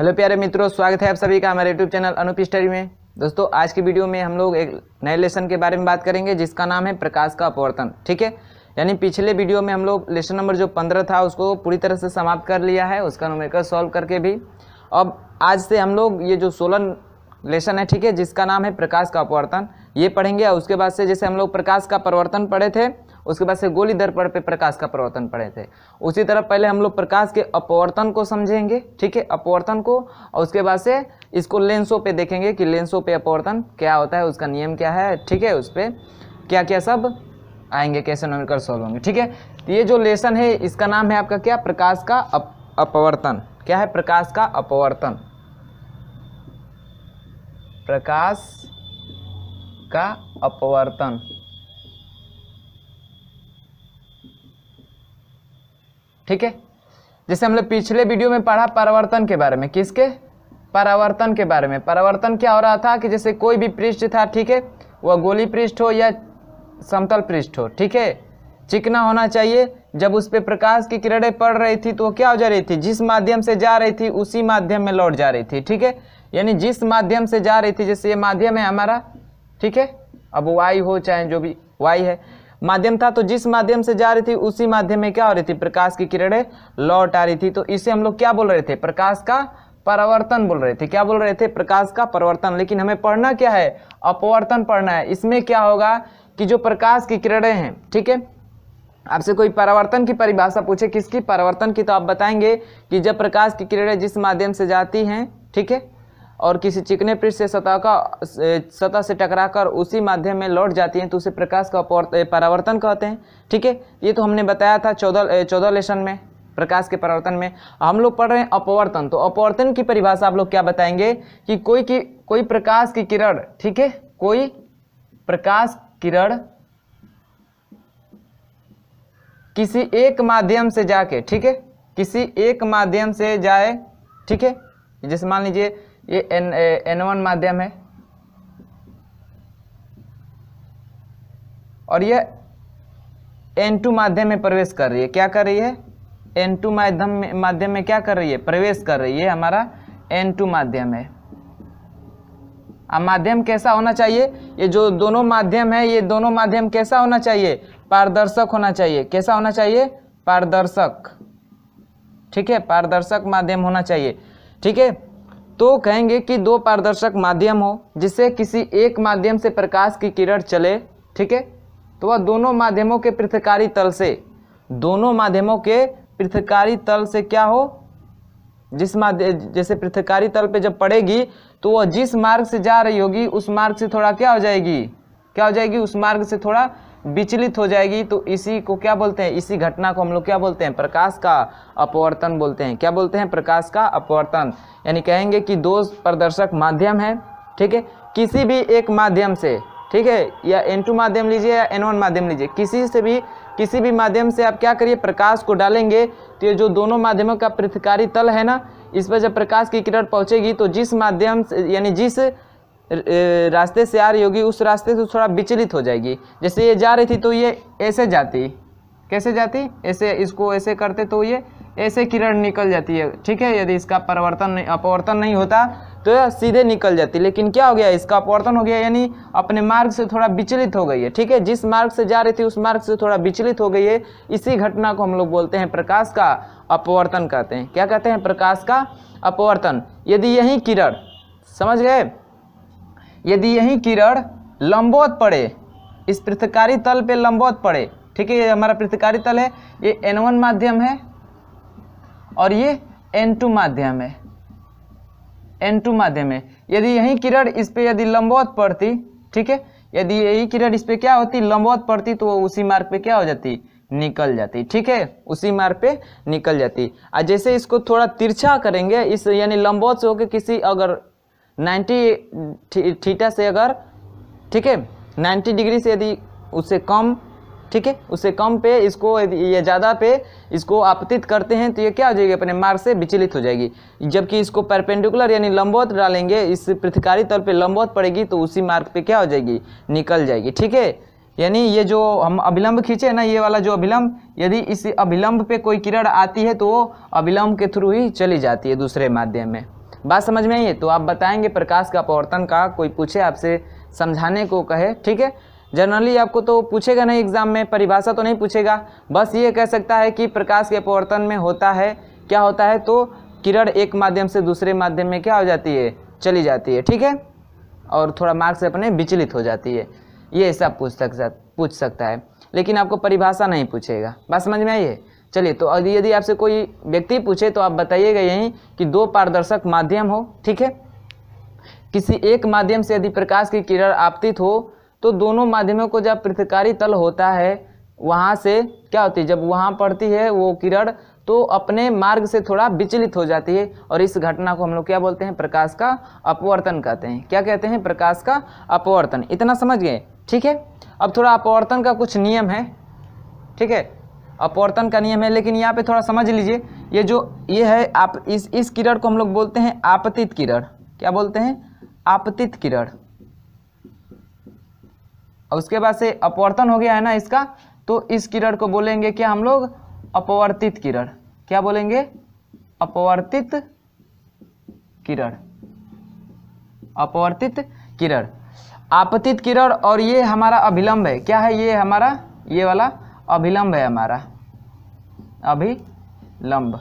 hello प्यारे मित्रों स्वागत है आप सभी का हमारे यूट्यूब चैनल अनुप स्टडी में दोस्तों आज की वीडियो में हम लोग एक नए लेसन के बारे में बात करेंगे जिसका नाम है प्रकाश का अपवर्तन ठीक है यानी पिछले वीडियो में हम लोग लेसन नंबर जो पंद्रह था उसको पूरी तरह से समाप्त कर लिया है उसका नोमेकर सॉल्व करके भी अब आज से हम लोग ये जो सोलन लेसन है ठीक है जिसका नाम है प्रकाश का अपवर्तन ये पढ़ेंगे और उसके बाद से जैसे हम लोग प्रकाश का परिवर्तन पढ़े थे उसके बाद से गोली दर्पण पे प्रकाश का प्रवर्तन पढ़े थे उसी तरह पहले हम लोग प्रकाश के अपवर्तन को समझेंगे ठीक है अपवर्तन को और उसके बाद से इसको लेंसों पे देखेंगे कि लेंसों पे अपवर्तन क्या होता है उसका नियम क्या है ठीक है उस पर क्या क्या सब आएंगे कैसे नॉमिकल सॉल्व होंगे ठीक है तो ये जो लेसन है इसका नाम है आपका क्या प्रकाश का अपवर्तन क्या है प्रकाश का अपवर्तन प्रकाश का अपवर्तन ठीक है जैसे हमने पिछले वीडियो में पढ़ा परावर्तन के बारे में किसके परावर्तन के बारे में परावर्तन क्या हो रहा था कि जैसे कोई भी पृष्ठ था ठीक है वह गोली पृष्ठ हो या समतल पृष्ठ हो ठीक है चिकना होना चाहिए जब उस पर प्रकाश की किरणें पड़ रही थी तो वो क्या हो जा रही थी जिस माध्यम से जा रही थी उसी माध्यम में लौट जा रही थी ठीक है यानी जिस माध्यम से जा रही थी जैसे ये माध्यम है हमारा ठीक है अब वाई हो चाहे जो भी वाई है माध्यम था तो जिस माध्यम से जा रही थी उसी माध्यम में क्या हो रही थी प्रकाश की किरणें लौट आ रही थी तो इसे हम लोग क्या बोल रहे थे प्रकाश का परावर्तन बोल रहे थे क्या बोल रहे थे प्रकाश का परावर्तन लेकिन हमें पढ़ना क्या है अपवर्तन पढ़ना है इसमें क्या होगा कि जो प्रकाश की किरणें हैं ठीक है आपसे कोई परावर्तन की परिभाषा पूछे किसकी परावर्तन की तो आप बताएंगे कि जब प्रकाश की किरणें जिस माध्यम से जाती हैं ठीक है और किसी चिकने पृष्ठ से सतह का सतह से टकराकर उसी माध्यम में लौट जाती हैं तो उसे प्रकाश का परावर्तन कहते हैं ठीक है ये तो हमने बताया था चौदह चौदह लेसन में प्रकाश के परावर्तन में हम लोग पढ़ रहे हैं अपवर्तन तो अपवर्तन की परिभाषा आप लोग क्या बताएंगे कि कोई की कोई प्रकाश की किरण ठीक है कोई प्रकाश किरण किसी एक माध्यम से जाके ठीक है किसी एक माध्यम से जाए ठीक है जैसे मान लीजिए ये एन एन वन माध्यम है और यह एन टू माध्यम में प्रवेश कर रही है क्या कर रही है एन टू माध्यम माध्यम में क्या कर रही है प्रवेश कर रही है हमारा एन टू माध्यम है अब माध्यम कैसा होना चाहिए ये जो दोनों माध्यम है ये दोनों माध्यम कैसा होना चाहिए पारदर्शक होना चाहिए कैसा होना चाहिए पारदर्शक ठीक है पारदर्शक माध्यम होना चाहिए ठीक है तो कहेंगे कि दो पारदर्शक माध्यम हो जिससे किसी एक माध्यम से प्रकाश की किरण चले ठीक है तो वह दोनों माध्यमों के पृथकारी तल से दोनों माध्यमों के पृथकारी तल से क्या हो जिस माध्यम जैसे पृथकारी तल पे जब पड़ेगी तो वह जिस मार्ग से जा रही होगी उस मार्ग से थोड़ा क्या हो जाएगी क्या हो जाएगी उस मार्ग से थोड़ा विचलित हो जाएगी तो इसी को क्या बोलते हैं इसी घटना को हम लोग क्या बोलते हैं प्रकाश का अपवर्तन बोलते हैं क्या बोलते हैं प्रकाश का अपवर्तन यानी कहेंगे कि दो प्रदर्शक माध्यम है ठीक है किसी भी एक माध्यम से ठीक है या एन टू माध्यम लीजिए या एन वन माध्यम लीजिए किसी से भी किसी भी माध्यम से आप क्या करिए प्रकाश को डालेंगे तो ये जो दोनों माध्यमों का पृथकारी तल है ना इस पर जब प्रकाश की किरण पहुंचेगी तो जिस माध्यम से यानी जिस रास्ते से आ रही होगी उस रास्ते से थोड़ा विचलित हो जाएगी जैसे ये जा रही थी तो ये ऐसे जाती कैसे जाती ऐसे इसको ऐसे करते तो ये ऐसे किरण निकल जाती है ठीक है यदि इसका परिवर्तन नहीं अपवर्तन नहीं होता तो यह सीधे निकल जाती लेकिन क्या हो गया इसका अपवर्तन हो गया यानी अपने मार्ग से थोड़ा विचलित हो गई है ठीक है जिस मार्ग से जा रही थी उस मार्ग से थोड़ा विचलित हो गई है इसी घटना को हम लोग बोलते हैं प्रकाश का अपवर्तन कहते हैं क्या कहते हैं प्रकाश का अपवर्तन यदि यही किरण समझ गए यदि यही किरण लंबवत पड़े इस पृथकारी तल पे लंबवत पड़े ठीक है ये हमारा पृथकारी तल है ये वन माध्यम है और ये एन टू माध्यम है एन टू माध्यम है यदि यही किरण इस पे यदि लंबवत पड़ती ठीक है यदि यही किरण इस पे क्या होती लंबवत पड़ती तो वो उसी मार्ग पे क्या हो जाती निकल जाती ठीक है उसी मार्ग पे निकल जाती और जैसे इसको थोड़ा तिरछा करेंगे इस यानी लंबवत से होकर किसी अगर नाइन्टी थीटा से अगर ठीक है नाइन्टी डिग्री से यदि उससे कम ठीक है उससे कम पे इसको ये ज़्यादा पे इसको आपतित करते हैं तो ये क्या हो जाएगी अपने मार्ग से विचलित हो जाएगी जबकि इसको परपेंडिकुलर यानी लंबवत डालेंगे इस पृथ्कारी तल पे लंबवत पड़ेगी तो उसी मार्ग पे क्या हो जाएगी निकल जाएगी ठीक है यानी ये जो हम अभिलंब खींचे ना ये वाला जो अभिलंब यदि इस अभिलंब पर कोई किरण आती है तो वो अभिलंब के थ्रू ही चली जाती है दूसरे माध्यम में बात समझ में आई है तो आप बताएंगे प्रकाश का अपवर्तन का कोई पूछे आपसे समझाने को कहे ठीक है जनरली आपको तो पूछेगा नहीं एग्जाम में परिभाषा तो नहीं पूछेगा बस ये कह सकता है कि प्रकाश के अपवर्तन में होता है क्या होता है तो किरण एक माध्यम से दूसरे माध्यम में क्या हो जाती है चली जाती है ठीक है और थोड़ा मार्क्स अपने विचलित हो जाती है ये सब पूछ सक पूछ सकता है लेकिन आपको परिभाषा नहीं पूछेगा बात समझ में आई है चलिए तो अब यदि आपसे कोई व्यक्ति पूछे तो आप बताइएगा यहीं कि दो पारदर्शक माध्यम हो ठीक है किसी एक माध्यम से यदि प्रकाश की किरण आपतित हो तो दोनों माध्यमों को जब पृथकारी तल होता है वहाँ से क्या होती है जब वहाँ पड़ती है वो किरण तो अपने मार्ग से थोड़ा विचलित हो जाती है और इस घटना को हम लोग क्या बोलते हैं प्रकाश का अपवर्तन कहते हैं क्या कहते हैं प्रकाश का अपवर्तन इतना समझ गए ठीक है अब थोड़ा अपवर्तन का कुछ नियम है ठीक है अपवर्तन का नियम है लेकिन यहाँ पे थोड़ा समझ लीजिए ये जो ये है आप इस इस किरण को हम लोग बोलते हैं आपतित किरण क्या बोलते हैं आपतित किरण और उसके बाद से अपवर्तन हो गया है ना इसका तो इस किरण को बोलेंगे क्या हम लोग अपवर्तित किरण क्या बोलेंगे अपवर्तित किरण अपवर्तित किरण आपतित किरण और ये हमारा अभिलंब है क्या है ये हमारा ये वाला अभिलंब है हमारा अभिलंब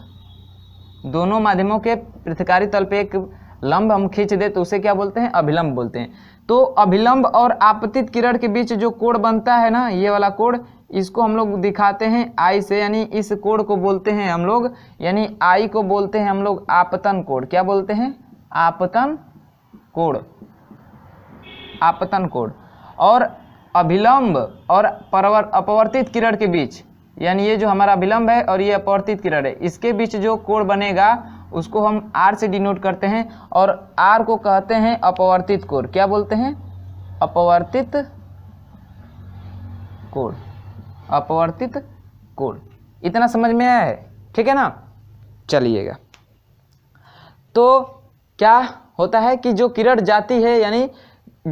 दोनों माध्यमों के पृथकारी तल पे एक लंब हम खींच दे तो उसे क्या बोलते हैं अभिलंब बोलते हैं तो अभिलंब और आपतित किरण के बीच जो कोण बनता है ना ये वाला कोण इसको हम लोग दिखाते हैं आई से यानी इस कोण को बोलते हैं हम लोग यानी आई को बोलते हैं हम लोग आपतन कोण क्या बोलते हैं आपतन कोण आपतन कोण और अभिलंब और परवर अपवर्तित किरण के बीच यानी ये जो हमारा अभिलंब है और ये अपवर्तित किरण है इसके बीच जो कोण बनेगा उसको हम आर से डिनोट करते हैं और आर को कहते हैं अपवर्तित कोण क्या बोलते हैं अपवर्तित कोण अपवर्तित कोण इतना समझ में आया है ठीक है ना चलिएगा तो क्या होता है कि जो किरण जाती है यानी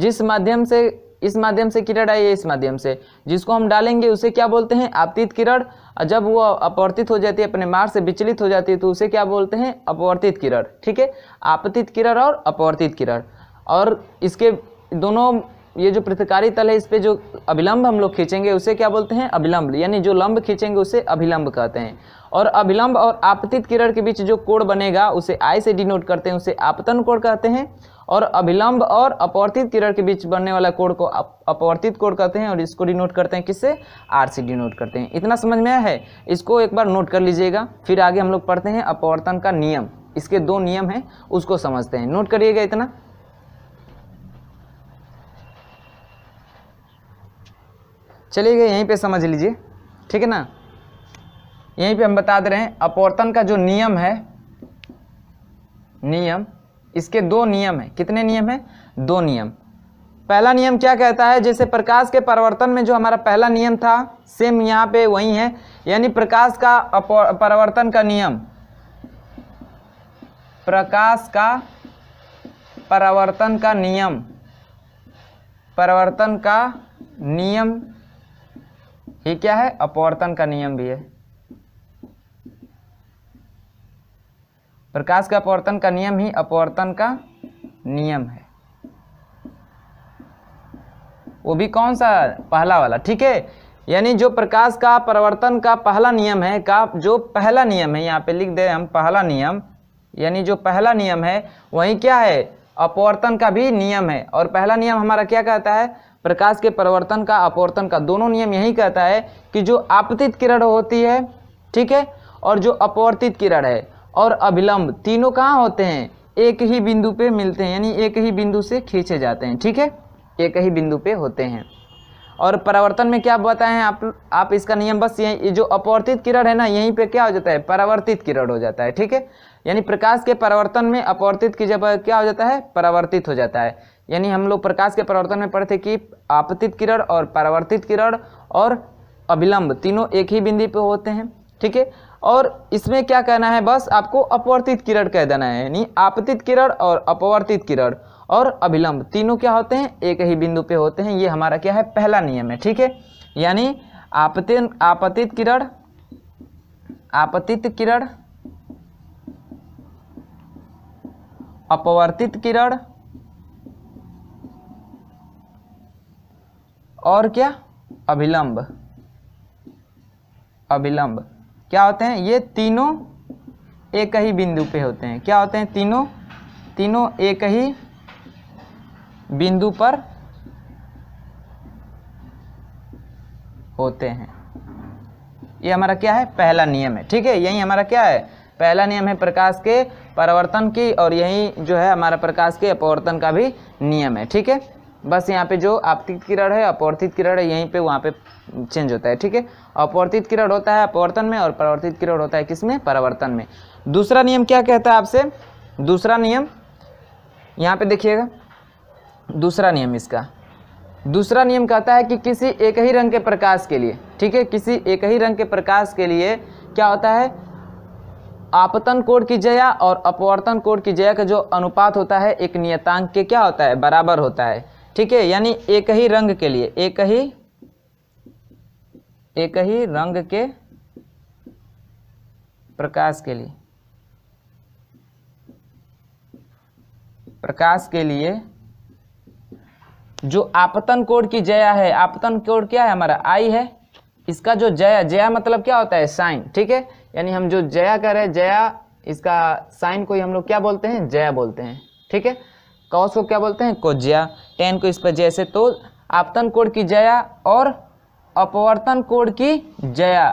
जिस माध्यम से इस माध्यम से किरण आई है इस माध्यम से जिसको हम डालेंगे उसे क्या बोलते हैं आपतित किरण जब वो अपवर्तित हो जाती है अपने मार्ग से विचलित हो जाती है तो उसे क्या बोलते हैं अपवर्तित किरण ठीक है आपतित किरण और अपवर्तित किरण और इसके दोनों ये जो पृथकारी तल है इस पर जो अभिलंब हम लोग खींचेंगे उसे क्या बोलते हैं अभिलंब यानी जो लंब खींचेंगे उसे अभिलंब कहते हैं और अभिलंब और आपतित किरण के बीच जो कोण बनेगा उसे आई से डिनोट करते हैं उसे आपतन कोण कहते हैं और अभिलंब और अपवर्तित किरण के बीच बनने वाला कोण को अपवर्तित कोण कहते हैं और इसको डिनोट करते हैं किससे आर से डिनोट करते हैं इतना समझ में आया है इसको एक बार नोट कर लीजिएगा फिर आगे हम लोग पढ़ते हैं अपवर्तन का नियम इसके दो नियम हैं उसको समझते हैं नोट करिएगा इतना चलिए यहीं पे समझ लीजिए ठीक है ना यहीं पे हम बता दे रहे हैं अपवर्तन का जो नियम है नियम इसके दो नियम है कितने नियम है दो नियम पहला नियम क्या कहता है जैसे प्रकाश के परिवर्तन में जो हमारा पहला नियम था सेम यहाँ पे वही है यानी प्रकाश का परिवर्तन का नियम प्रकाश का परिवर्तन का नियम परिवर्तन का नियम ही क्या है अपवर्तन का नियम भी है प्रकाश का अपवर्तन का नियम ही अपवर्तन का नियम है वो भी कौन सा पहला वाला ठीक है यानी जो प्रकाश का परिवर्तन का पहला नियम है का जो पहला नियम है यहाँ पे लिख दे हम पहला नियम यानी जो पहला नियम है वही क्या है अपवर्तन का भी नियम है और पहला नियम हमारा क्या कहता है प्रकाश के परिवर्तन का अपवर्तन का दोनों नियम यही कहता है कि जो आपतित किरण होती है ठीक है और जो अपवर्तित किरण है और अभिलंब तीनों कहाँ होते हैं एक ही बिंदु पे मिलते हैं यानी एक ही बिंदु से खींचे जाते हैं ठीक है एक ही बिंदु पे होते हैं और परावर्तन में क्या हैं आप आप इसका नियम बस ये जो अपवर्तित किरण है ना यहीं पे क्या हो जाता है परावर्तित किरण हो जाता है ठीक है यानी प्रकाश के परावर्तन में अपवर्तित की जब क्या हो जाता है परावर्तित हो जाता है यानी हम लोग प्रकाश के परावर्तन में पढ़ते कि आपतित किरण और परावर्तित किरण और अभिलंब तीनों एक ही बिंदु पे होते हैं ठीक है और इसमें क्या कहना है बस आपको अपवर्तित किरण कह देना है यानी आपतित किरण और अपवर्तित किरण और अभिलंब तीनों क्या होते हैं एक ही बिंदु पे होते हैं ये हमारा क्या है पहला नियम है ठीक है यानी आपतित आपतित किरण आपतित किरण अपवर्तित किरण और क्या अभिलंब अभिलंब क्या होते हैं ये तीनों एक ही बिंदु पे होते हैं क्या होते हैं तीनों तीनों एक ही बिंदु पर होते हैं ये हमारा क्या है पहला नियम है ठीक है यही हमारा क्या है पहला नियम है प्रकाश के परावर्तन की और यही जो है हमारा प्रकाश के अपवर्तन का भी नियम है ठीक है बस यहाँ पे जो आपतित किरण है अपवर्तित किरण है यहीं पे वहाँ पे चेंज होता है ठीक है अपवर्तित किरण होता है अपवर्तन में और परावर्तित किरण होता है किसमें परावर्तन में दूसरा नियम क्या कहता है आपसे दूसरा नियम यहाँ पे देखिएगा दूसरा नियम इसका दूसरा नियम कहता है कि किसी एक ही रंग के प्रकाश के लिए ठीक है किसी एक ही रंग के प्रकाश के लिए क्या होता है आपतन कोड की जया और अपवर्तन कोड की जया का जो अनुपात होता है एक नियतांक के क्या होता है बराबर होता है ठीक है यानी एक ही रंग के लिए एक ही एक ही रंग के प्रकाश के लिए प्रकाश के लिए जो आपतन कोड की जया है आपतन कोड क्या है हमारा आई है इसका जो जया जया मतलब क्या होता है साइन ठीक है यानी हम जो जया कर रहे हैं जया इसका साइन को ही हम लोग क्या बोलते हैं जया बोलते हैं ठीक है कौश को क्या बोलते हैं कोज्या टेन को इस पर जैसे तो आपतन कोण की जया और अपवर्तन कोण की जया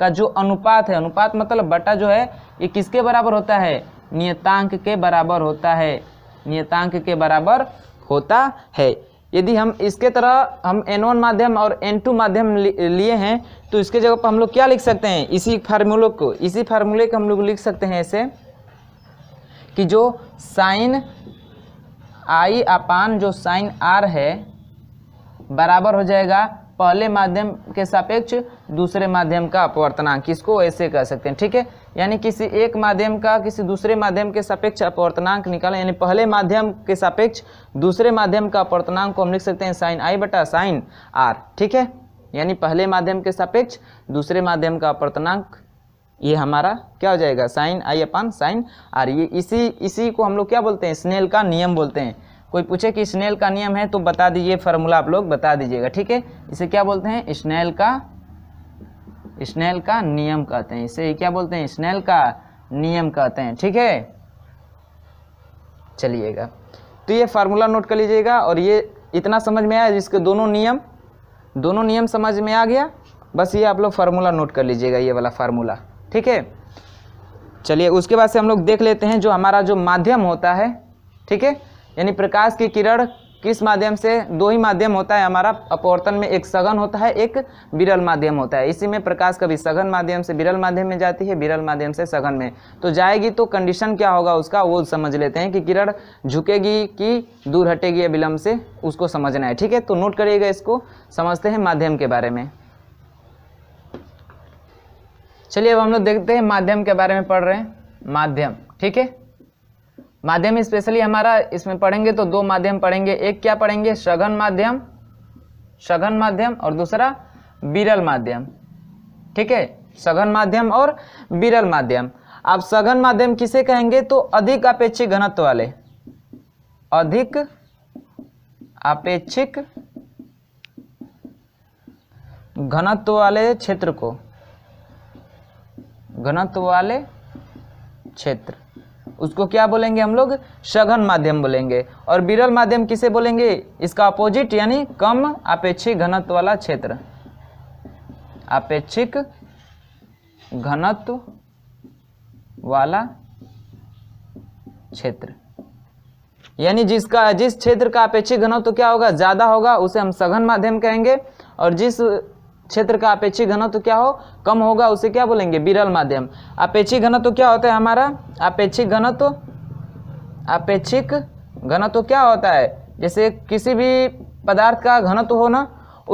का जो अनुपात है अनुपात मतलब बटा जो है ये किसके बराबर होता है नियतांक के बराबर होता है नियतांक के बराबर होता है यदि हम इसके तरह हम N1 माध्यम और N2 माध्यम लिए हैं तो इसके जगह पर हम लोग क्या लिख सकते हैं इसी फार्मूलो को इसी फार्मूले को हम लोग लिख सकते हैं ऐसे कि जो साइन आई अपान जो साइन आर है बराबर हो जाएगा पहले माध्यम के सापेक्ष दूसरे माध्यम का अपवर्तनांक इसको ऐसे कह सकते हैं ठीक है यानी किसी एक माध्यम का किसी दूसरे माध्यम के सापेक्ष अपवर्तनांक निकालें यानी पहले माध्यम के सापेक्ष दूसरे माध्यम का अपवर्तनांक को हम लिख सकते हैं साइन आई बटा साइन आर ठीक है यानी पहले माध्यम के सापेक्ष दूसरे माध्यम का अपवर्तनांक ये हमारा क्या हो जाएगा sine I upon sine R ये इसी इसी को हम लोग क्या बोलते हैं स्नेल का नियम बोलते हैं कोई पूछे कि स्नेल का नियम है तो बता दीजिए फार्मूला आप लोग बता दीजिएगा ठीक है इसे क्या बोलते हैं स्नेल का स्नेल का नियम कहते हैं इसे क्या बोलते हैं स्नेल का नियम कहते हैं ठीक है चलिएगा तो ये फार्मूला नोट कर लीजिएगा और ये इतना समझ में आया जिसके दोनों नियम दोनों नियम समझ में आ गया बस ये आप लोग फार्मूला नोट कर लीजिएगा ये वाला फार्मूला ठीक है चलिए उसके बाद से हम लोग देख लेते हैं जो हमारा जो माध्यम होता है ठीक है यानी प्रकाश की किरण किस माध्यम से दो ही माध्यम होता है हमारा अपवर्तन में एक सघन होता है एक विरल माध्यम होता है इसी में प्रकाश कभी सघन माध्यम से विरल माध्यम में जाती है विरल माध्यम से सघन में तो जाएगी तो कंडीशन क्या होगा उसका वो समझ लेते हैं कि किरण झुकेगी कि दूर हटेगी या विलम्ब से उसको समझना है ठीक है तो नोट करिएगा इसको समझते हैं माध्यम के बारे में चलिए अब हम लोग देखते हैं माध्यम के बारे में पढ़ रहे हैं माध्यम ठीक है माध्यम स्पेशली हमारा इसमें पढ़ेंगे तो दो माध्यम पढ़ेंगे एक क्या पढ़ेंगे सघन माध्यम सघन माध्यम और दूसरा बिरल माध्यम ठीक है सघन माध्यम और बिरल माध्यम आप सघन माध्यम किसे कहेंगे तो अधिक अपेक्षिक घनत्व वाले अधिक अपेक्षिक घनत्व वाले क्षेत्र को घनत्व वाले क्षेत्र उसको क्या बोलेंगे हम लोग सघन माध्यम बोलेंगे और विरल माध्यम किसे बोलेंगे इसका अपोजिट यानी कम अपेक्षिक घनत्व वाला क्षेत्र अपेक्षिक घनत्व वाला क्षेत्र यानी जिसका जिस क्षेत्र का अपेक्षिक घनत्व तो क्या होगा ज़्यादा होगा उसे हम सघन माध्यम कहेंगे और जिस क्षेत्र का अपेक्षी घनत्व क्या हो कम होगा उसे क्या बोलेंगे विरल माध्यम अपेक्षी घनत्व क्या होता है हमारा अपेक्षिक घनत्व अपेक्षिक घनत्व क्या होता है जैसे किसी भी पदार्थ का घनत्व हो ना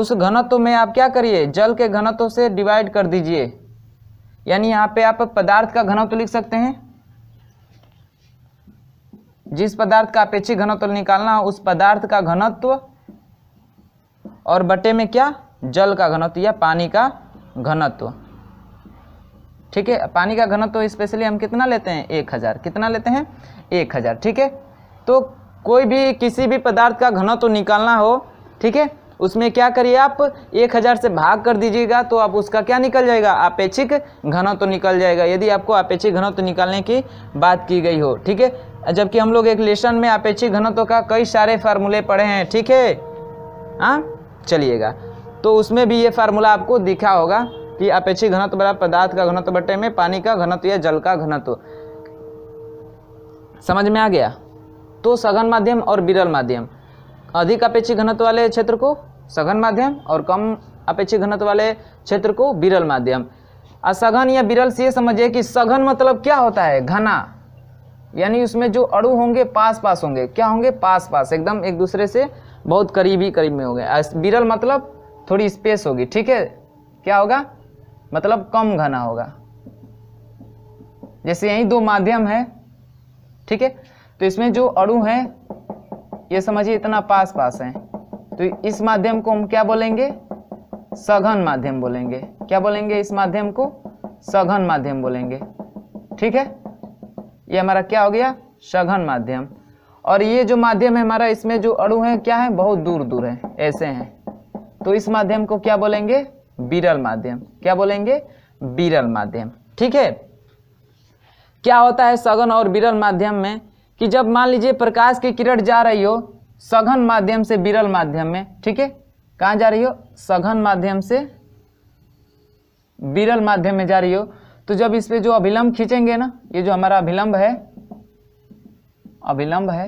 उस घनत्व में आप क्या करिए जल के घनत्व से डिवाइड कर दीजिए यानी यहाँ पे आप पदार्थ का घनत्व लिख सकते हैं जिस पदार्थ का अपेक्षिक घनत्व निकालना हो उस पदार्थ का घनत्व और बटे में क्या जल का घनत्व या पानी का घनत्व ठीक है पानी का घनत्व स्पेशली हम कितना लेते हैं एक हज़ार कितना लेते हैं एक हज़ार ठीक है तो कोई भी किसी भी पदार्थ का घनत्व निकालना हो ठीक है उसमें क्या करिए आप एक हज़ार से भाग कर दीजिएगा तो आप उसका क्या निकल जाएगा अपेक्षिक घनत्व निकल जाएगा यदि आपको अपेक्षिक घनत्व निकालने की बात की गई हो ठीक है जबकि हम लोग एक लेसन में अपेक्षिक घनत्व का कई सारे फार्मूले पढ़े हैं ठीक है हाँ चलिएगा तो उसमें भी ये फार्मूला आपको दिखा होगा कि अपेक्षित घनत्व बराबर पदार्थ का घनत्व बटे में पानी का घनत्व या जल का घनत्व समझ में आ गया तो सघन माध्यम और बिरल माध्यम अधिक अपेक्षित घनत्व वाले क्षेत्र को सघन माध्यम और कम अपेक्षित घनत्व वाले क्षेत्र को बिरल माध्यम असघन या बिरल से ये समझिए कि सघन मतलब क्या होता है घना यानी उसमें जो अड़ू होंगे पास पास होंगे क्या होंगे पास पास एकदम एक दूसरे से बहुत करीबी करीब में होंगे बिरल मतलब थोड़ी स्पेस होगी ठीक है क्या होगा मतलब कम घना होगा जैसे यही दो माध्यम है ठीक है तो इसमें जो अणु है ये समझिए इतना पास पास है तो इस माध्यम को हम क्या बोलेंगे सघन माध्यम बोलेंगे क्या बोलेंगे इस माध्यम को सघन माध्यम बोलेंगे ठीक है ये हमारा क्या हो गया सघन माध्यम और ये जो माध्यम है हमारा इसमें जो अड़ू है क्या है बहुत दूर दूर है ऐसे हैं तो इस माध्यम को क्या बोलेंगे बिरल माध्यम क्या बोलेंगे विरल माध्यम ठीक है क्या होता है सघन और बिरल माध्यम में कि जब मान लीजिए प्रकाश की किरण जा रही हो सघन माध्यम से बिरल माध्यम में ठीक है कहाँ जा रही हो सघन माध्यम से बिरल माध्यम में जा रही हो तो जब इस पर जो अभिलंब खींचेंगे ना ये जो हमारा अभिलंब है अभिलंब है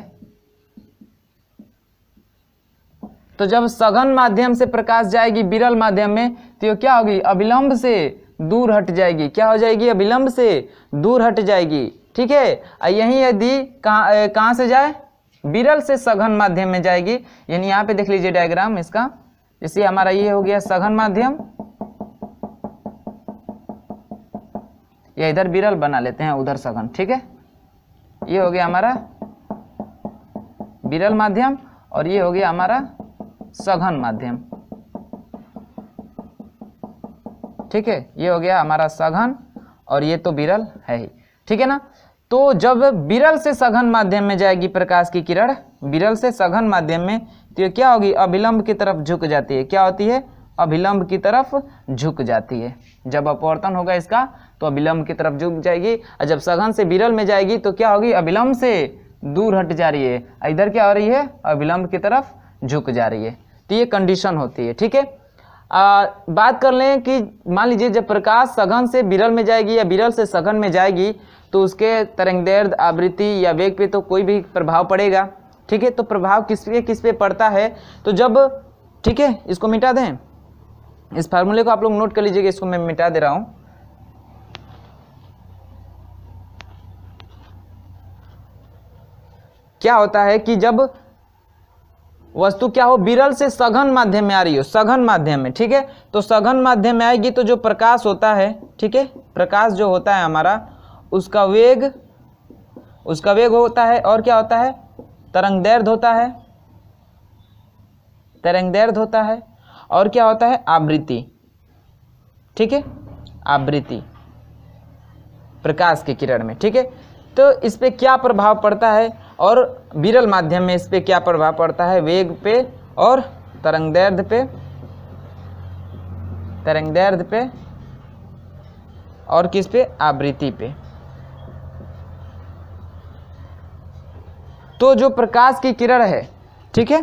तो जब सघन माध्यम से प्रकाश जाएगी विरल माध्यम में तो ये क्या होगी अविलंब से दूर हट जाएगी क्या हो जाएगी अविलंब से दूर हट जाएगी ठीक है यहीं यदि कहाँ कहाँ से जाए विरल से सघन माध्यम में जाएगी यानी यहाँ पे देख लीजिए डायग्राम इसका जैसे हमारा ये हो गया सघन माध्यम या इधर विरल बना लेते हैं उधर सघन ठीक है ये हो गया हमारा विरल माध्यम और ये हो गया हमारा सघन माध्यम ठीक है ये हो गया हमारा सघन और ये तो बिरल है ही ठीक है ना तो जब बिरल से सघन माध्यम में जाएगी प्रकाश की किरण बिरल से सघन माध्यम में तो क्या होगी अभिलंब की तरफ झुक जाती है क्या होती है अभिलंब की तरफ झुक जाती है जब अपवर्तन होगा इसका तो अभिलंब की तरफ झुक जाएगी और जब सघन से बिरल में जाएगी तो क्या होगी अभिलंब से दूर हट जा रही है इधर क्या हो रही है अभिलंब की तरफ झुक जा रही है तो ये कंडीशन होती है ठीक है बात कर लें कि मान लीजिए जब प्रकाश सघन से बिरल में जाएगी या बिरल से सघन में जाएगी तो उसके तरंगदैर्ध आवृत्ति या वेग पे तो कोई भी प्रभाव पड़ेगा ठीक है तो प्रभाव किस पे किस पे पड़ता है तो जब ठीक है इसको मिटा दें इस फार्मूले को आप लोग नोट कर लीजिएगा इसको मैं मिटा दे रहा हूँ क्या होता है कि जब वस्तु क्या हो बिरल से सघन माध्यम में आ रही हो सघन माध्यम में ठीक है तो सघन माध्यम में आएगी तो जो प्रकाश होता है ठीक है प्रकाश जो होता है हमारा उसका वेग उसका वेग होता है और क्या होता है तरंग दर्द होता है तरंग दर्द होता है और क्या होता है आवृत्ति ठीक है आवृत्ति प्रकाश के किरण में ठीक है तो इस पर क्या प्रभाव पड़ता है और विरल माध्यम में इस पर क्या प्रभाव पड़ता है वेग पे और तरंग दैर्ध पे तरंग दैर्ध पे और किस पे आवृत्ति पे तो जो प्रकाश की किरण है ठीक है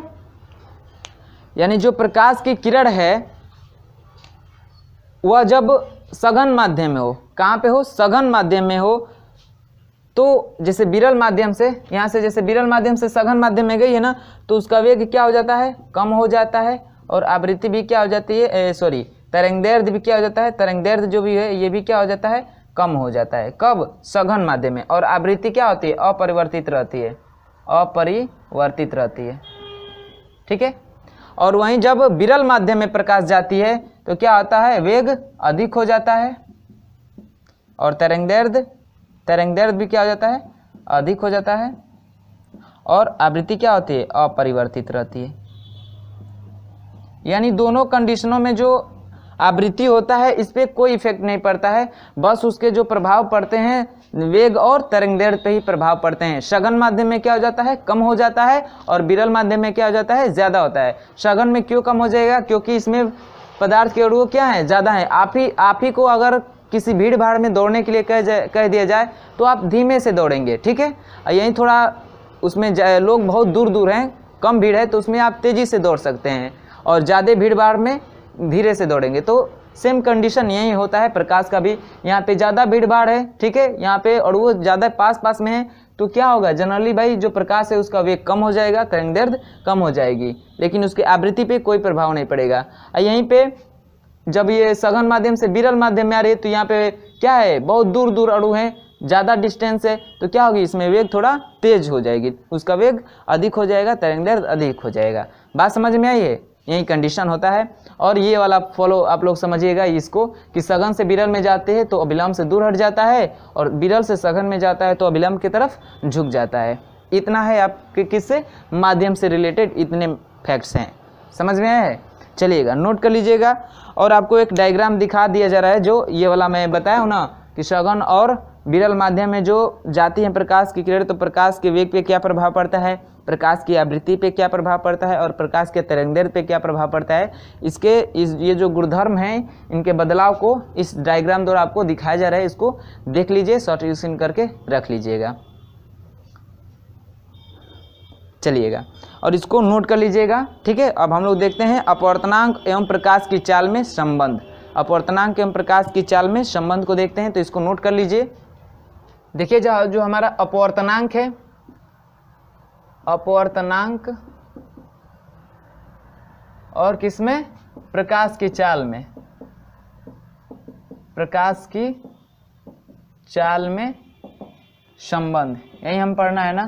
यानी जो प्रकाश की किरण है वह जब सघन माध्यम में हो कहाँ पे हो सघन माध्यम में हो तो जैसे बिरल माध्यम से यहाँ से जैसे बिरल माध्यम से सघन माध्यम में गई है ना तो उसका वेग क्या हो जाता है कम हो जाता है और आवृत्ति भी क्या हो जाती है सॉरी तरंग दर्द भी क्या हो जाता है तरंग दर्द जो भी है ये भी क्या हो जाता है कम हो जाता है कब सघन माध्यम में और आवृत्ति क्या होती है अपरिवर्तित रहती है अपरिवर्तित रहती है ठीक है और वहीं जब बिरल माध्यम में प्रकाश जाती है तो क्या होता है वेग अधिक हो जाता है और तरंग दर्द दर्द भी क्या हो जाता है अधिक हो जाता है और आवृत्ति क्या होती है अपरिवर्तित रहती है यानी दोनों कंडीशनों में जो आवृत्ति होता है इस पर कोई इफेक्ट नहीं पड़ता है बस उसके जो प्रभाव पड़ते हैं वेग और दर्द पे ही प्रभाव पड़ते हैं सघन माध्यम में क्या हो जाता है कम हो जाता है और बिरल माध्यम में क्या हो जाता है ज़्यादा होता है सघन में क्यों कम हो जाएगा क्योंकि इसमें पदार्थ के अणु क्या है ज़्यादा है आप ही आप ही को अगर किसी भीड़ भाड़ में दौड़ने के लिए कह जाए कह दिया जाए तो आप धीमे से दौड़ेंगे ठीक है यहीं थोड़ा उसमें लोग बहुत दूर दूर हैं कम भीड़ है तो उसमें आप तेज़ी से दौड़ सकते हैं और ज़्यादा भीड़ भाड़ में धीरे से दौड़ेंगे तो सेम कंडीशन यही होता है प्रकाश का भी यहाँ पे ज़्यादा भीड़ भाड़ है ठीक है यहाँ पे और वो ज़्यादा पास पास में है तो क्या होगा जनरली भाई जो प्रकाश है उसका वेग कम हो जाएगा तरंग दर्द कम हो जाएगी लेकिन उसकी आवृत्ति पे कोई प्रभाव नहीं पड़ेगा यहीं पे जब ये सघन माध्यम से विरल माध्यम में आ रही है तो यहाँ पे क्या है बहुत दूर दूर अड़ू है ज़्यादा डिस्टेंस है तो क्या होगी इसमें वेग थोड़ा तेज हो जाएगी उसका वेग अधिक हो जाएगा तरंग दर्द अधिक हो जाएगा बात समझ में आई है यही कंडीशन होता है और ये वाला फॉलो आप लोग समझिएगा इसको कि सघन से बिरल में जाते हैं तो अभिलम्ब से दूर हट जाता है और बिरल से सघन में जाता है तो अभिलम्ब की तरफ झुक जाता है इतना है आपके किससे माध्यम से रिलेटेड इतने फैक्ट्स हैं समझ में आया है चलिएगा नोट कर लीजिएगा और आपको एक डायग्राम दिखा दिया जा रहा है जो ये वाला मैं बताया हूँ ना कि सघन और विरल माध्यम में जो जाती है प्रकाश की किरण तो प्रकाश के वेग पे क्या प्रभाव पड़ता है प्रकाश की आवृत्ति पे क्या प्रभाव पड़ता है और प्रकाश के तरंगे पे क्या प्रभाव पड़ता है इसके इस ये जो गुणधर्म हैं इनके बदलाव को इस डायग्राम द्वारा आपको दिखाया जा रहा है इसको देख लीजिए शॉर्ट यूसिन करके रख लीजिएगा चलिएगा और इसको नोट कर लीजिएगा ठीक है अब हम लोग देखते हैं अपवर्तनांक एवं प्रकाश की चाल में संबंध अपवर्तनांक एवं प्रकाश की चाल में संबंध को देखते हैं तो इसको नोट कर लीजिए देखिए जो जो हमारा अपवर्तनांक है अपवर्तनांक और किसमें प्रकाश की चाल में प्रकाश की चाल में संबंध यही हम पढ़ना है ना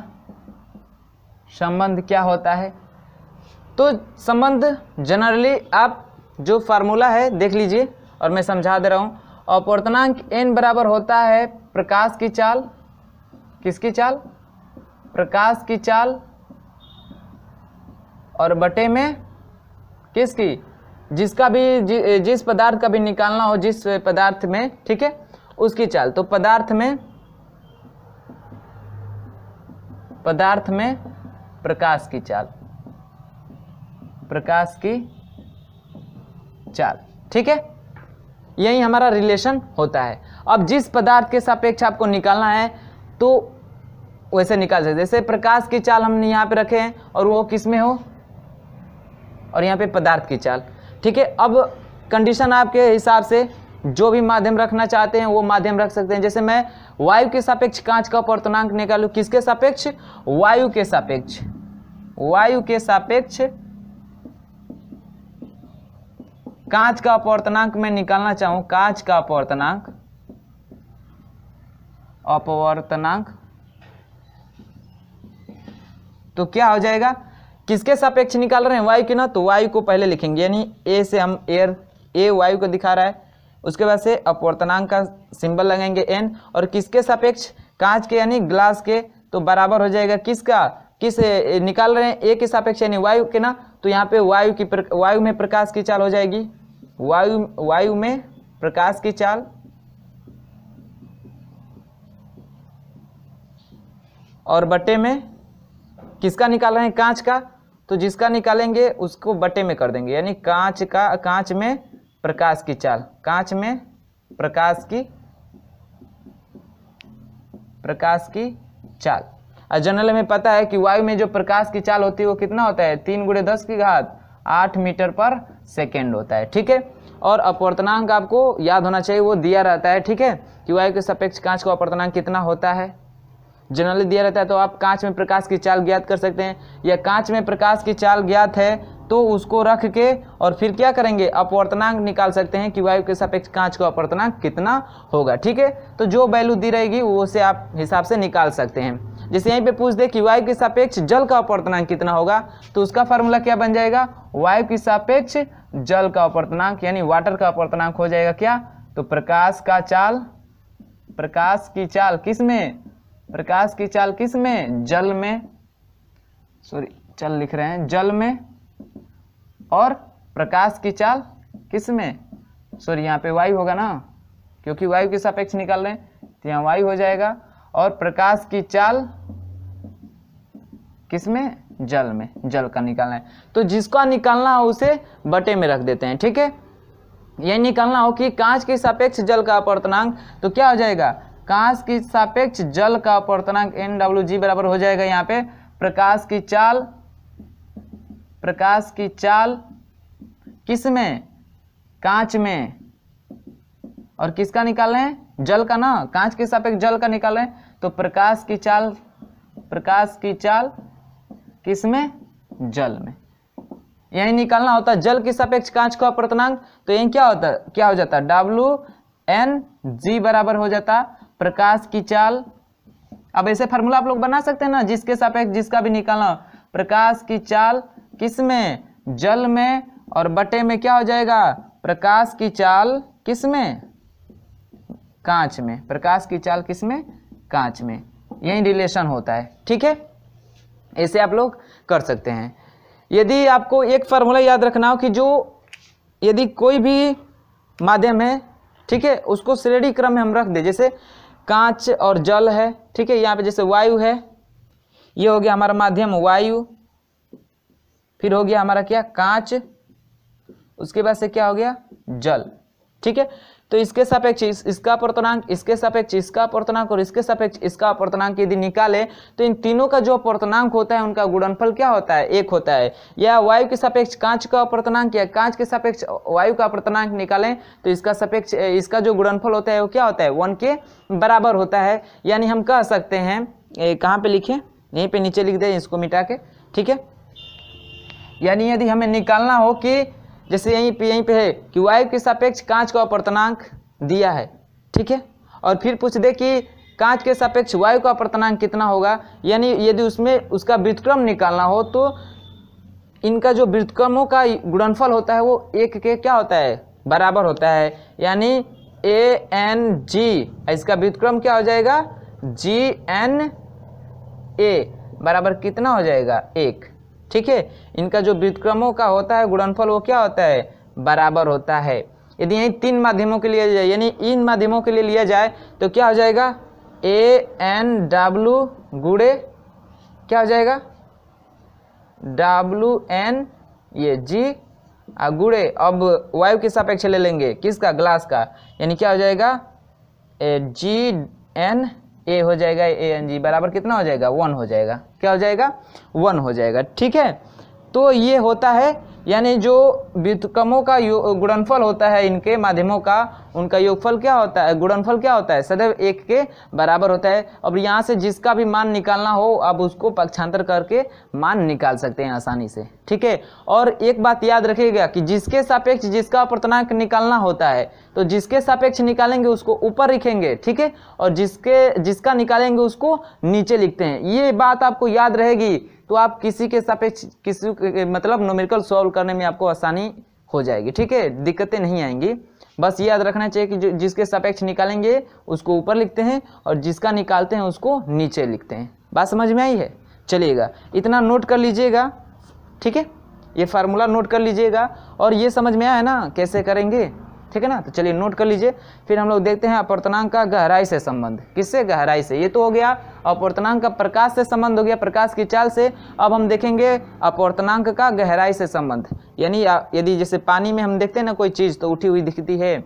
संबंध क्या होता है तो संबंध जनरली आप जो फार्मूला है देख लीजिए और मैं समझा दे रहा हूँ अपवर्तनांक एन बराबर होता है प्रकाश की चाल किसकी चाल प्रकाश की चाल और बटे में किसकी जिसका भी जि, जिस पदार्थ का भी निकालना हो जिस पदार्थ में ठीक है उसकी चाल तो पदार्थ में पदार्थ में प्रकाश की चाल प्रकाश की चाल ठीक है यही हमारा रिलेशन होता है अब जिस पदार्थ के सापेक्ष आपको निकालना है तो वैसे निकाल सकते जैसे प्रकाश की चाल हमने यहाँ पे रखे हैं और वो किस में हो और यहाँ पे पदार्थ की चाल ठीक है अब कंडीशन आपके हिसाब से जो भी माध्यम रखना चाहते हैं वो माध्यम रख सकते हैं जैसे मैं वायु के सापेक्ष कांच का अपर्तनांक निकालू किसके सापेक्ष वायु के सापेक्ष वायु के सापेक्ष कांच का अपवर्तनांक मैं निकालना चाहूं कांच का अपवर्तनांक अपवर्तनांक तो क्या हो जाएगा किसके सापेक्ष निकाल रहे हैं वायु के ना तो वायु को पहले लिखेंगे यानी ए से हम एयर ए वायु को दिखा रहा है उसके बाद से अपवर्तनांक का सिंबल लगाएंगे एन और किसके सापेक्ष कांच के यानी ग्लास के तो बराबर हो जाएगा किसका किस निकाल रहे हैं ए के सापेक्ष यानी वायु के ना तो यहाँ पे वायु की वायु में प्रकाश की चाल हो जाएगी वायु वायु में प्रकाश की चाल और बटे में किसका निकाल रहे हैं कांच का तो जिसका निकालेंगे उसको बटे में कर देंगे यानी कांच का कांच में प्रकाश की चाल कांच में प्रकाश की प्रकाश की चाल और जनरल में पता है कि वायु में जो प्रकाश की चाल होती है वो कितना होता है तीन गुड़े दस की घात आठ मीटर पर सेकेंड होता है ठीक है और अपवर्तनांक आपको याद होना चाहिए वो दिया रहता है ठीक है कि वायु के सापेक्ष कांच का अपवर्तनांक कितना होता है जनरली दिया रहता है तो आप कांच में प्रकाश की चाल ज्ञात कर सकते हैं या कांच में प्रकाश की चाल ज्ञात है तो उसको रख के और फिर क्या करेंगे अपवर्तनांक निकाल सकते हैं कि वायु के सापेक्ष कांच का अपवर्तनांक कितना होगा ठीक है तो जो वैल्यू दी रहेगी वो से आप हिसाब से निकाल सकते हैं जैसे यहीं पे पूछ दे कि वायु के सापेक्ष जल का अपवर्तनांक कितना होगा तो उसका फॉर्मूला क्या बन जाएगा वायु के सापेक्ष जल का अपवर्तनांक यानी वाटर का अपवर्तनांक हो जाएगा क्या तो प्रकाश का चाल प्रकाश की चाल किस में प्रकाश की चाल किस में जल में सॉरी चल लिख रहे हैं जल में और प्रकाश की चाल किस में सॉरी यहाँ पे वायु होगा ना क्योंकि वायु के सापेक्ष निकाल रहे हैं तो यहाँ वायु हो जाएगा और प्रकाश की चाल किस में जल में जल का निकालना है तो जिसका निकालना हो उसे बटे में रख देते हैं ठीक है यह निकालना हो कि कांच के सापेक्ष जल का अपर्तनांग तो क्या हो जाएगा कांस की सापेक्ष जल का अपवर्तनांक एन डब्ल्यू जी बराबर हो जाएगा यहाँ पे प्रकाश की चाल प्रकाश की चाल किस में कांच में और किसका निकाल रहे हैं जल का ना कांच के सापेक्ष जल का निकाल रहे हैं तो प्रकाश की चाल प्रकाश की चाल किस में जल में यही निकालना होता है जल के सापेक्ष कांच का अपवर्तनांक तो यही क्या होता क्या हो जाता है डब्ल्यू एन जी बराबर हो जाता प्रकाश की चाल अब ऐसे फार्मूला आप लोग बना सकते हैं ना जिसके सापेक्ष जिसका भी निकालना प्रकाश की चाल किस में जल में और बटे में क्या हो जाएगा प्रकाश की चाल किस में कांच में प्रकाश की चाल किस में कांच में यही रिलेशन होता है ठीक है ऐसे आप लोग कर सकते हैं यदि आपको एक फार्मूला याद रखना हो कि जो यदि कोई भी माध्यम है ठीक है उसको श्रेणी क्रम में हम रख दें जैसे कांच और जल है ठीक है यहाँ पे जैसे वायु है ये हो गया हमारा माध्यम वायु फिर हो गया हमारा क्या कांच उसके बाद से क्या हो गया जल ठीक है तो इसके सापेक्ष इसका अपर्तनांक इसके सापेक्ष इसका अपर्तनांक और इसके सापेक्ष इसका अपर्तनांक यदि निकाले तो इन तीनों का जो अपर्तनांक होता है उनका गुणनफल क्या होता है एक होता है या वायु के सापेक्ष कांच का अपर्तनांक या कांच के सापेक्ष वायु का अपर्तनांक निकालें तो इसका सापेक्ष इसका जो गुणनफल होता है वो क्या होता है वन के बराबर होता है यानी हम कह सकते हैं कहाँ पर लिखें यहीं पर नीचे लिख दें इसको मिटा के ठीक है यानी यदि हमें निकालना हो कि जैसे यहीं पे यहीं पे है कि वायु के सापेक्ष कांच का अपर्तनांक दिया है ठीक है और फिर पूछ दे कि कांच के सापेक्ष वायु का अपर्तनांक कितना होगा यानी यदि उसमें उसका व्युतक्रम निकालना हो तो इनका जो व्युतक्रमों का गुणनफल होता है वो एक के क्या होता है बराबर होता है यानी ए एन जी इसका व्युतक्रम क्या हो जाएगा जी एन ए बराबर कितना हो जाएगा एक ठीक है इनका जो व्युतक्रमों का होता है गुणनफल वो क्या होता है बराबर होता है यदि यही तीन माध्यमों के लिए जाए यानी इन माध्यमों के लिए लिया जाए तो क्या हो जाएगा ए एन डब्लू गुड़े क्या हो जाएगा डब्लू एन ये जी आ गुड़े अब वायु के सापेक्ष ले लेंगे किसका ग्लास का यानी क्या हो जाएगा ए जी एन ए हो जाएगा ए एन जी बराबर कितना हो जाएगा वन हो जाएगा क्या हो जाएगा वन हो जाएगा ठीक है तो ये होता है यानी जो व्युतकमों का गुणनफल होता है इनके माध्यमों का उनका योगफल क्या होता है गुणनफल क्या होता है सदैव एक के बराबर होता है अब यहाँ से जिसका भी मान निकालना हो आप उसको पक्षांतर करके मान निकाल सकते हैं आसानी से ठीक है और एक बात याद रखिएगा कि जिसके सापेक्ष जिसका अपर्तनाक निकालना होता है तो जिसके सापेक्ष निकालेंगे उसको ऊपर लिखेंगे ठीक है और जिसके जिसका निकालेंगे उसको नीचे लिखते हैं ये बात आपको याद रहेगी तो आप किसी के सापेक्ष किसी मतलब नोमिकल सॉल्व करने में आपको आसानी हो जाएगी ठीक है दिक्कतें नहीं आएंगी बस याद रखना चाहिए कि जो जिसके सापेक्ष निकालेंगे उसको ऊपर लिखते हैं और जिसका निकालते हैं उसको नीचे लिखते हैं बात समझ में आई है चलिएगा इतना नोट कर लीजिएगा ठीक है ये फार्मूला नोट कर लीजिएगा और ये समझ में आया ना कैसे करेंगे ठीक है ना तो चलिए नोट कर लीजिए फिर हम लोग देखते हैं अपर्तनांक का गहराई से संबंध किससे गहराई से ये तो हो गया अपर्तनांक का प्रकाश से संबंध हो गया प्रकाश की चाल से अब हम देखेंगे अपर्तनांक का गहराई से संबंध यानी यदि जैसे पानी में हम देखते हैं ना कोई चीज़ तो उठी हुई दिखती है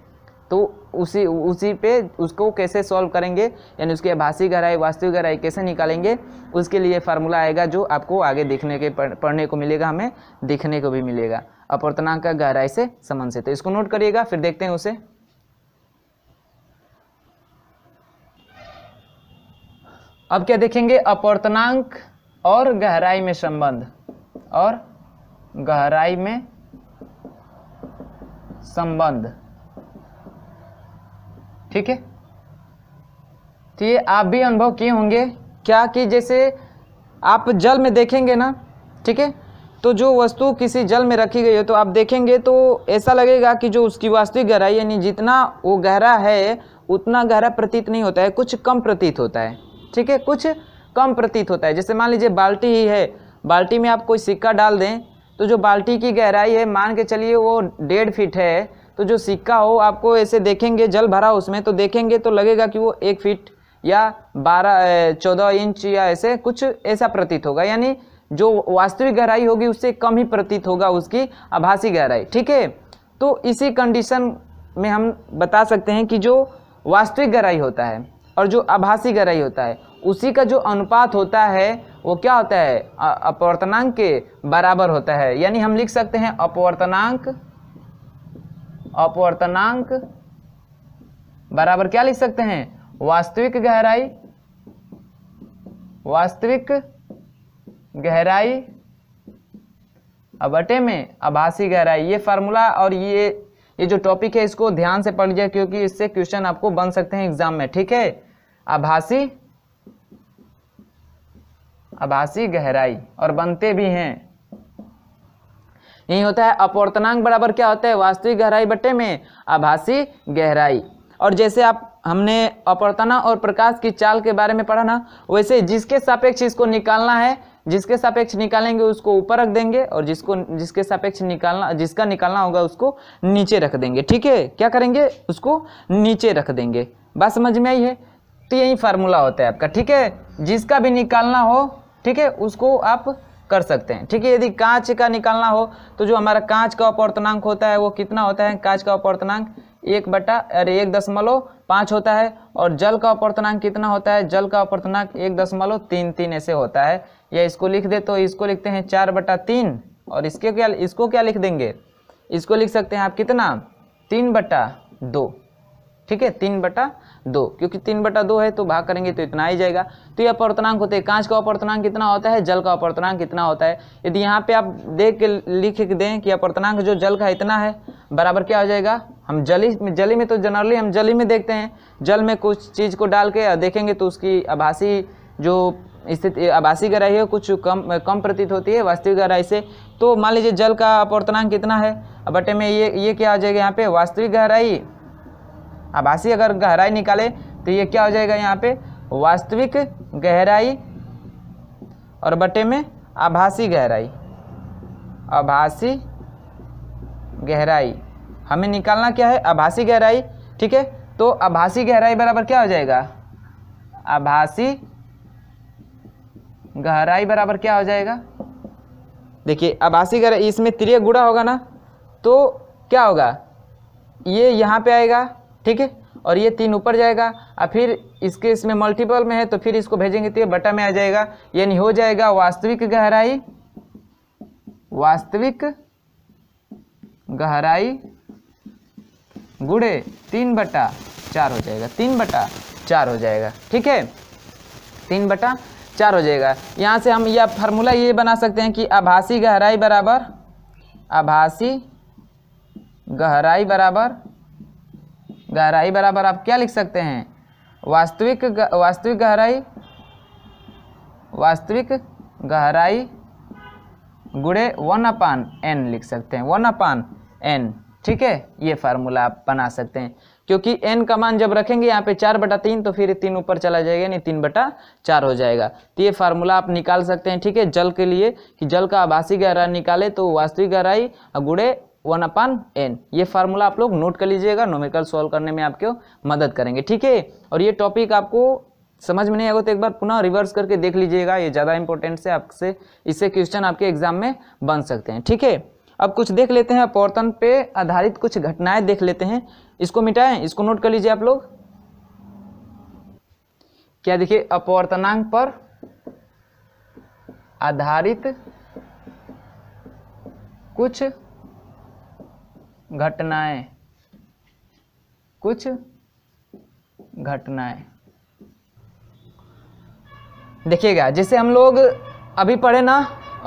तो उसी उसी पे उसको कैसे सॉल्व करेंगे यानी उसकी आभासी गहराई वास्तविक गहराई कैसे निकालेंगे उसके लिए फार्मूला आएगा जो आपको आगे देखने के पढ़ने को मिलेगा हमें दिखने को भी मिलेगा अपवर्तनांक का गहराई से संबंध से तो इसको नोट करिएगा फिर देखते हैं उसे अब क्या देखेंगे अपवर्तनांक और गहराई में संबंध और गहराई में संबंध ठीक है तो ये आप भी अनुभव किए होंगे क्या कि जैसे आप जल में देखेंगे ना ठीक है तो जो वस्तु किसी जल में रखी गई हो तो आप देखेंगे तो ऐसा लगेगा कि जो उसकी वास्तविक गहराई यानी जितना वो गहरा है उतना गहरा प्रतीत नहीं होता है कुछ कम प्रतीत होता है ठीक है कुछ कम प्रतीत होता है जैसे मान लीजिए बाल्टी ही है बाल्टी में आप कोई सिक्का डाल दें तो जो बाल्टी की गहराई है मान के चलिए वो डेढ़ फीट है तो जो सिक्का हो आपको ऐसे देखेंगे जल भरा उसमें तो देखेंगे तो लगेगा कि वो एक फीट या बारह चौदह इंच या ऐसे कुछ ऐसा प्रतीत होगा यानी जो वास्तविक गहराई होगी उससे कम ही प्रतीत होगा उसकी आभासी गहराई ठीक है तो इसी कंडीशन में हम बता सकते हैं कि जो वास्तविक गहराई होता है और जो आभासी गहराई होता है उसी का जो अनुपात होता है वो क्या होता है अपवर्तनांक के बराबर होता है यानी हम लिख सकते हैं अपवर्तनांक अपवर्तनांक बराबर क्या लिख सकते हैं वास्तविक गहराई वास्तविक गहराई अबटे में आभासी गहराई ये फार्मूला और ये ये जो टॉपिक है इसको ध्यान से पढ़ लीजिए क्योंकि इससे क्वेश्चन आपको बन सकते हैं एग्जाम में ठीक है आभासी आभासी गहराई और बनते भी हैं यही होता है अपवर्तनांक बराबर क्या होता है वास्तविक गहराई बटे में आभासी गहराई और जैसे आप हमने अपवर्तना और प्रकाश की चाल के बारे में पढ़ा ना वैसे जिसके सापेक्ष इसको निकालना है जिसके सापेक्ष निकालेंगे उसको ऊपर रख देंगे और जिसको जिसके सापेक्ष निकालना जिसका निकालना होगा उसको नीचे रख देंगे ठीक है क्या करेंगे उसको नीचे रख देंगे बात समझ में आई है तो यही फार्मूला होता है आपका ठीक है जिसका भी निकालना हो ठीक है उसको आप कर सकते हैं ठीक है यदि कांच का निकालना हो तो जो हमारा कांच का अपवर्तनांक होता है वो कितना होता है कांच का अपवर्तनांक एक बटा अरे एक दशमलव पाँच होता है और जल का अपर्तनांक कितना होता है जल का अपर्तनांक एक दशमलव तीन तीन ऐसे होता है या इसको लिख दे तो इसको लिखते हैं चार बटा तीन और इसके क्या इसको क्या लिख देंगे इसको लिख सकते हैं आप कितना तीन बटा दो ठीक है तीन बटा दो क्योंकि तीन बटा दो है तो भाग करेंगे तो इतना ही जाएगा तो ये अपर्तनांक होते हैं कांच का अपर्तनांक कितना होता है जल का अपर्तनांक कितना होता है यदि यहाँ पे आप देख के लिख दें कि अपर्तनांक जो जल का इतना है बराबर क्या हो जाएगा हम जली जली में तो जनरली हम जली में देखते हैं जल में कुछ चीज़ को डाल के देखेंगे तो उसकी आभासी जो स्थिति आभासी गहराई है कुछ कम कम प्रतीत होती है वास्तविक गहराई से तो मान लीजिए जल का अपर्तनांक कितना है बटे में ये ये क्या आ जाएगा यहाँ पे वास्तविक गहराई आभासी अगर गहराई निकाले तो ये क्या हो जाएगा यहाँ पे वास्तविक गहराई और बटे में आभासी गहराई आभासी गहराई हमें निकालना क्या है आभासी गहराई ठीक है तो आभासी गहराई बराबर क्या हो जाएगा आभासी गहराई बराबर क्या हो जाएगा देखिए आभासी गहराई इसमें त्रिय गुड़ा होगा ना तो क्या होगा ये यहाँ पे आएगा ठीक है और ये तीन ऊपर जाएगा और फिर इसके इसमें मल्टीपल में है तो फिर इसको भेजेंगे तो ये बटा में आ जाएगा यानी हो जाएगा वास्तविक गहराई वास्तविक गहराई गुड़े तीन बटा चार हो जाएगा तीन बटा चार हो जाएगा ठीक है तीन बटा चार हो जाएगा यहाँ से हम यह फार्मूला ये बना सकते हैं कि आभासी गहराई बराबर आभासी गहराई बराबर गहराई बराबर आप क्या लिख सकते हैं वास्तविक वास्तविक गहराई वास्तविक गहराई गुड़े वन अपान एन लिख सकते हैं वन अपान एन ठीक है ये फार्मूला आप बना सकते हैं क्योंकि एन का मान जब रखेंगे यहाँ पे चार बटा तीन तो फिर तीन ऊपर चला जाएगा यानी तीन बटा चार हो जाएगा तो ये फार्मूला आप निकाल सकते हैं ठीक है जल के लिए कि जल का आभासी गहराई निकाले तो वास्तविक गहराई गुड़े वन अपान एन ये फार्मूला आप लोग नोट कर लीजिएगा नोमिकल सॉल्व करने में आपको मदद करेंगे ठीक है और ये टॉपिक आपको समझ में नहीं आएगा तो एक बार पुनः रिवर्स करके देख लीजिएगा ये ज़्यादा इंपॉर्टेंट से आपसे इससे क्वेश्चन आपके एग्जाम में बन सकते हैं ठीक है अब कुछ देख लेते हैं अपौरतन पे आधारित कुछ घटनाएं देख लेते हैं इसको मिटाएं इसको नोट कर लीजिए आप लोग क्या देखिए अपवर्तनांक पर आधारित कुछ घटनाएं कुछ घटनाएं देखिएगा जैसे हम लोग अभी पढ़े ना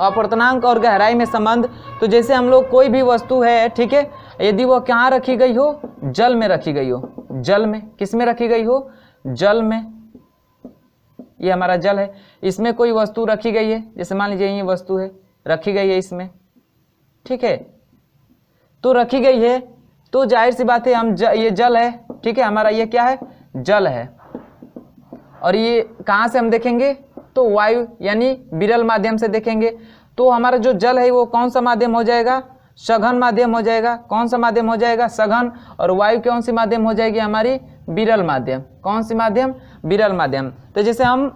अपवर्तनांक और गहराई में संबंध तो जैसे हम लोग कोई भी वस्तु है ठीक है यदि वह कहाँ रखी गई हो जल में रखी गई हो जल में किस में रखी गई हो जल में ये हमारा जल है इसमें कोई वस्तु रखी गई है जैसे मान लीजिए ये वस्तु है रखी गई है इसमें ठीक है तो रखी गई है तो जाहिर सी बात है हम ज, ये जल है ठीक है हमारा ये क्या है जल है और ये कहाँ से हम देखेंगे तो वायु यानी विरल माध्यम से देखेंगे तो हमारा जो जल है वो कौन सा माध्यम हो जाएगा सघन माध्यम हो जाएगा कौन सा माध्यम हो जाएगा सघन और वायु कौन सी माध्यम हो जाएगी हमारी विरल माध्यम कौन सी माध्यम विरल माध्यम तो जैसे हम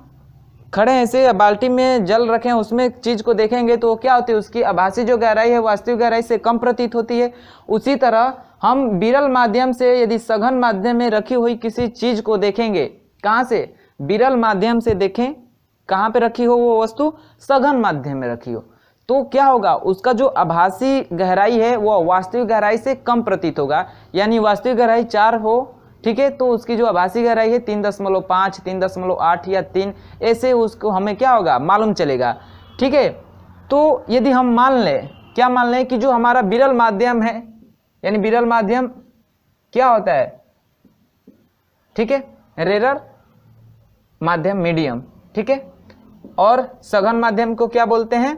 खड़े ऐसे बाल्टी में जल रखें उसमें चीज़ को देखेंगे तो वो क्या होती है उसकी आभासी जो गहराई है वास्तविक गहराई से कम प्रतीत होती है उसी तरह हम बिरल माध्यम से यदि सघन माध्यम में रखी हुई किसी चीज़ को देखेंगे कहाँ से बिरल माध्यम से देखें कहाँ पे रखी हो वो वस्तु सघन माध्यम में रखी हो तो क्या होगा उसका जो आभासी गहराई है वो वास्तविक गहराई से कम प्रतीत होगा यानी वास्तविक गहराई चार हो ठीक है तो उसकी जो आभासी गहराई है तीन दशमलव पाँच तीन दशमलव आठ या तीन ऐसे उसको हमें क्या होगा मालूम चलेगा ठीक है तो यदि हम मान लें क्या मान लें कि जो हमारा विरल माध्यम है यानी विरल माध्यम क्या होता है ठीक है रेरर माध्यम मीडियम ठीक है और सघन माध्यम को क्या बोलते हैं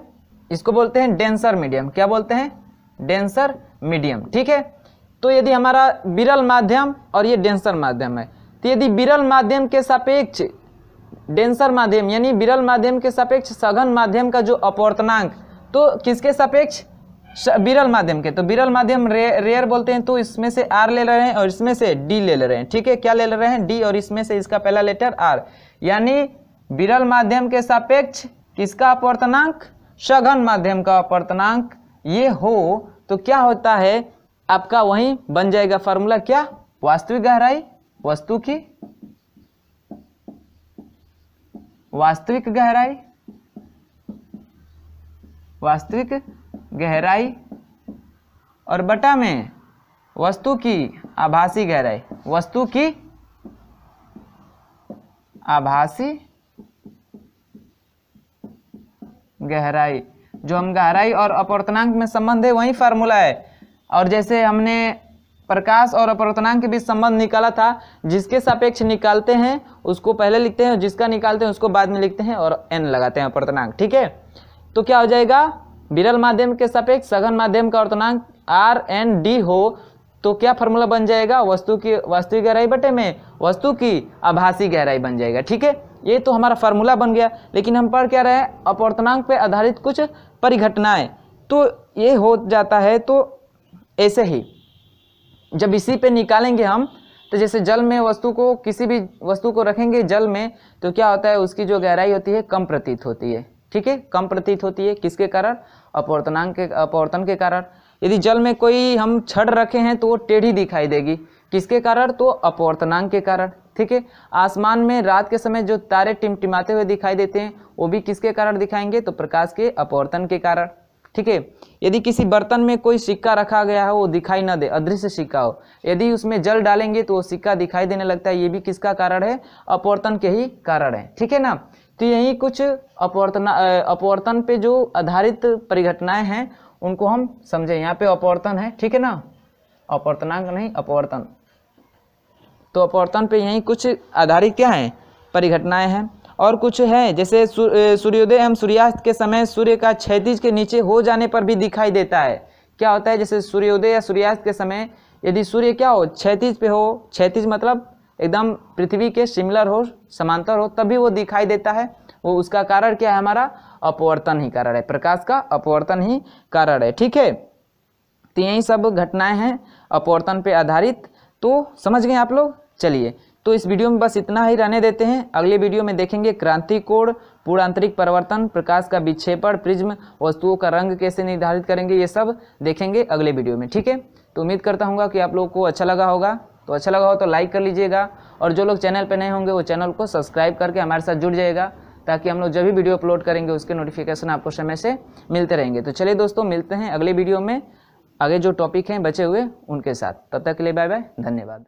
इसको बोलते हैं डेंसर मीडियम क्या बोलते हैं डेंसर मीडियम ठीक है तो यदि हमारा विरल माध्यम और ये डेंसर माध्यम है तो यदि विरल माध्यम के सापेक्ष डेंसर माध्यम यानी विरल माध्यम के सापेक्ष सघन माध्यम का जो अपवर्तनांक तो किसके सापेक्ष विरल माध्यम के तो विरल माध्यम रे, रेयर बोलते हैं तो इसमें से आर ले रहे हैं और इसमें से डी ले ले रहे हैं ठीक है क्या ले ले रहे हैं डी और इसमें से इसका पहला लेटर आर यानी विरल माध्यम के सापेक्ष किसका अपवर्तनांक सघन माध्यम का अपवर्तनांक ये हो तो क्या होता है आपका वही बन जाएगा फॉर्मूला क्या वास्तविक गहराई वस्तु की वास्तविक गहराई वास्तविक गहराई और बटा में वस्तु की आभासी गहराई वस्तु की आभासी गहराई जो हम गहराई और अपवर्तनांक में संबंध है वही फार्मूला है और जैसे हमने प्रकाश और अपवर्तनांक के बीच संबंध निकाला था जिसके सापेक्ष निकालते हैं उसको पहले लिखते हैं जिसका निकालते हैं उसको बाद में लिखते हैं और एन लगाते हैं अपवर्तनांक ठीक है तो क्या हो जाएगा विरल माध्यम के सापेक्ष सघन माध्यम का वर्तनांक आर एन डी हो तो क्या फॉर्मूला बन जाएगा वस्तु की वास्तविक गहराई बटे में वस्तु की आभासी गहराई बन जाएगा ठीक है ये तो हमारा फॉर्मूला बन गया लेकिन हम पढ़ क्या रहे हैं अपवर्तनांक पर आधारित कुछ परिघटनाएँ तो ये हो जाता है तो ऐसे ही जब इसी पे निकालेंगे हम तो जैसे जल में वस्तु को किसी भी वस्तु को रखेंगे जल में तो क्या होता है उसकी जो गहराई होती है कम प्रतीत होती है ठीक है कम प्रतीत होती है किसके कारण अपवर्तनांक के अपवर्तन के कारण यदि जल में कोई हम छड़ रखे हैं तो वो टेढ़ी दिखाई देगी किसके कारण तो अपवर्तनांग के कारण ठीक है आसमान में रात के समय जो तारे टिमटिमाते हुए दिखाई देते हैं वो भी किसके कारण दिखाएंगे तो प्रकाश के अपवर्तन के कारण ठीक है यदि किसी बर्तन में कोई सिक्का रखा गया हो वो दिखाई ना दे अदृश्य सिक्का हो यदि उसमें जल डालेंगे तो वो सिक्का दिखाई देने लगता है ये भी किसका कारण है अपवर्तन के ही कारण है ठीक है ना तो यही कुछ अपवर्तना अपवर्तन पे जो आधारित परिघटनाएं हैं उनको हम समझें यहाँ पे अपवर्तन है ठीक है ना अपवर्तनांक नहीं अपवर्तन तो अपवर्तन पे यही कुछ आधारित क्या है परिघटनाएं हैं और कुछ हैं जैसे सूर्योदय एवं सूर्यास्त के समय सूर्य का क्षैतिज के नीचे हो जाने पर भी दिखाई देता है क्या होता है जैसे सूर्योदय या सूर्यास्त के समय यदि सूर्य क्या हो क्षैतिज पे हो क्षैतिज मतलब एकदम पृथ्वी के सिमिलर हो समांतर हो तभी वो दिखाई देता है वो उसका कारण क्या है हमारा अपवर्तन ही कारण है प्रकाश का अपवर्तन ही कारण है ठीक है तो यही सब घटनाएं हैं अपवर्तन पे आधारित तो समझ गए आप लोग चलिए तो इस वीडियो में बस इतना ही रहने देते हैं अगले वीडियो में देखेंगे क्रांति कोण पूर्ण आंतरिक परिवर्तन प्रकाश का विक्षेपण प्रिज्म वस्तुओं का रंग कैसे निर्धारित करेंगे ये सब देखेंगे अगले वीडियो में ठीक है तो उम्मीद करता हूँ कि आप लोगों को अच्छा लगा होगा तो अच्छा लगा हो तो लाइक कर लीजिएगा और जो लोग चैनल पर नए होंगे वो चैनल को सब्सक्राइब करके हमारे साथ जुड़ जाएगा ताकि हम लोग जब भी वीडियो अपलोड करेंगे उसके नोटिफिकेशन आपको समय से मिलते रहेंगे तो चलिए दोस्तों मिलते हैं अगले वीडियो में आगे जो टॉपिक हैं बचे हुए उनके साथ तब तक के लिए बाय बाय धन्यवाद